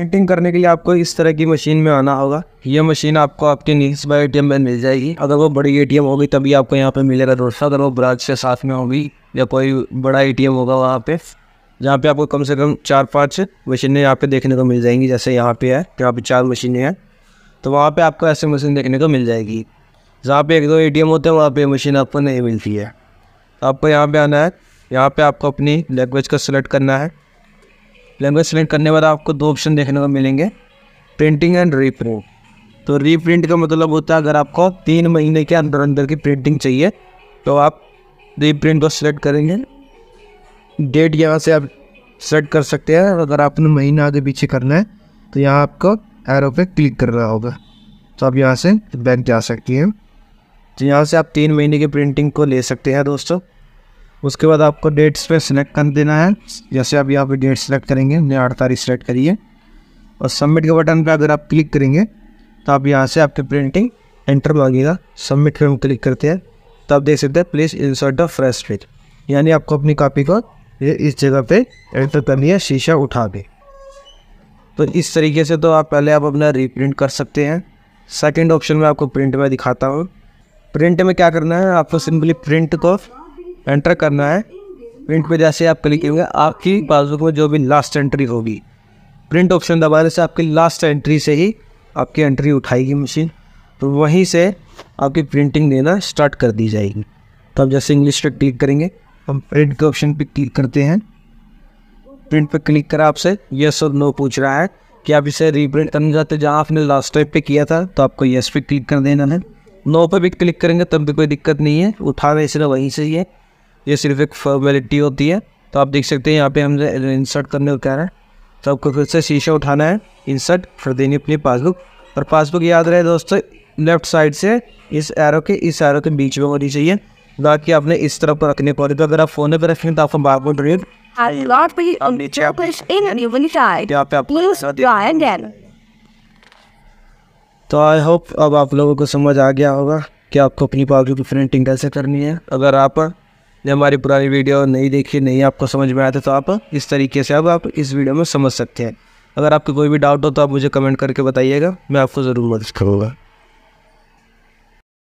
printing करने के लिए आपको इस तरह की मशीन में आना होगा ये मशीन आपको आपके नीस बाय एटीएम में मिल जाएगी अगर वो बड़ी एटीएम होगी तभी आपको यहाँ पे मिलेगा दोस्तों अगर वो ब्रांच के साथ में होगी या कोई बड़ा एटीएम होगा वहाँ पे जहाँ पे आपको कम से कम चार पाँच मशीनें यहाँ पे देखने को मिल जाएंगी जैसे यहाँ पे है यहाँ पे चार मशीनें हैं तो वहाँ पर आपको ऐसे मशीन देखने को मिल जाएगी जहाँ पे एक दो ए होते हैं वहाँ पर मशीन आपको नहीं मिलती है तो आपको यहाँ पर आना है यहाँ पर आपको अपनी लैंग्वेज को सिलेक्ट करना है लैंग्वेज सेलेक्ट करने के बाद आपको दो ऑप्शन देखने को मिलेंगे प्रिंटिंग एंड रीप्रिंट तो रीप्रिंट का मतलब होता है अगर आपको तीन महीने के अंदर अंदर की प्रिंटिंग चाहिए तो आप रीप्रिंट को सिलेक्ट करेंगे डेट यहाँ से आप सेलेक्ट कर सकते हैं अगर आपने महीना आगे पीछे करना है तो यहाँ आपको एरो पे क्लिक करना होगा तो आप यहाँ से बैंक जा सकती हैं तो यहाँ से आप तीन महीने की प्रिंटिंग को ले सकते हैं दोस्तों उसके बाद आपको डेट्स पे सिलेक्ट कर देना है जैसे आप यहाँ पे डेट सेलेक्ट करेंगे हमने आठ तारीख सेलेक्ट करिए और सबमिट के बटन पे अगर आप क्लिक करेंगे तो आप यहाँ से आपकी प्रिंटिंग एंटर मांगेगा सबमिट पर हम क्लिक करते हैं तो आप देख सकते हैं please insert a fresh page यानी आपको अपनी कापी को ये इस जगह पे एंटर करनी है शीशा उठा के तो इस तरीके से तो आप पहले आप अपना रीप्रिंट कर सकते हैं सेकंड ऑप्शन में आपको प्रिंट में दिखाता हूँ प्रिंट में क्या करना है आपको सिंपली प्रिंट को एंटर करना है प्रिंट पे जैसे आप क्लिक करेंगे आपकी पासबुक में जो भी लास्ट एंट्री होगी प्रिंट ऑप्शन दबाने से आपकी लास्ट एंट्री से ही आपकी एंट्री उठाएगी मशीन तो वहीं से आपकी प्रिंटिंग देना स्टार्ट कर दी जाएगी तो आप जैसे इंग्लिश पर क्लिक करेंगे हम प्रिंट के ऑप्शन पर क्लिक करते हैं प्रिंट पर क्लिक करा आपसे यस और नो पूछ रहा है कि आप इसे रीप्रिंट करना चाहते हैं जहाँ आपने लास्ट टाइप पे किया था तो आपको यस पे क्लिक कर देना है नो पे भी क्लिक करेंगे तब भी कोई दिक्कत नहीं है रहे इसलिए वहीं से ही है ये सिर्फ एक फॉर्मेलिटी होती है तो आप देख सकते हैं यहाँ पे हमने इंसर्ट करने को कह रहे हैं तो आपको फिर से शीशा उठाना है इंसर्ट कर देनी अपनी पासबुक और पासबुक याद रहे दोस्तों लेफ्ट साइड से इस एरो के इस एरो के बीच में होनी चाहिए बाकी आपने इस तरफ पर रखने को तो अगर आप फोन पर रखेंगे तो आपको बार बार ड्रेड तो आई होप अब आप लोगों को समझ आ गया होगा कि आपको अपनी पासबुक की प्रिंटिंग कैसे करनी है अगर आप ने हमारी पुरानी वीडियो नहीं देखी नहीं आपको समझ में आया था तो आप इस तरीके से अब आप इस वीडियो में समझ सकते हैं अगर आपको कोई भी डाउट हो तो आप मुझे कमेंट करके बताइएगा मैं आपको ज़रूर मदद करूँगा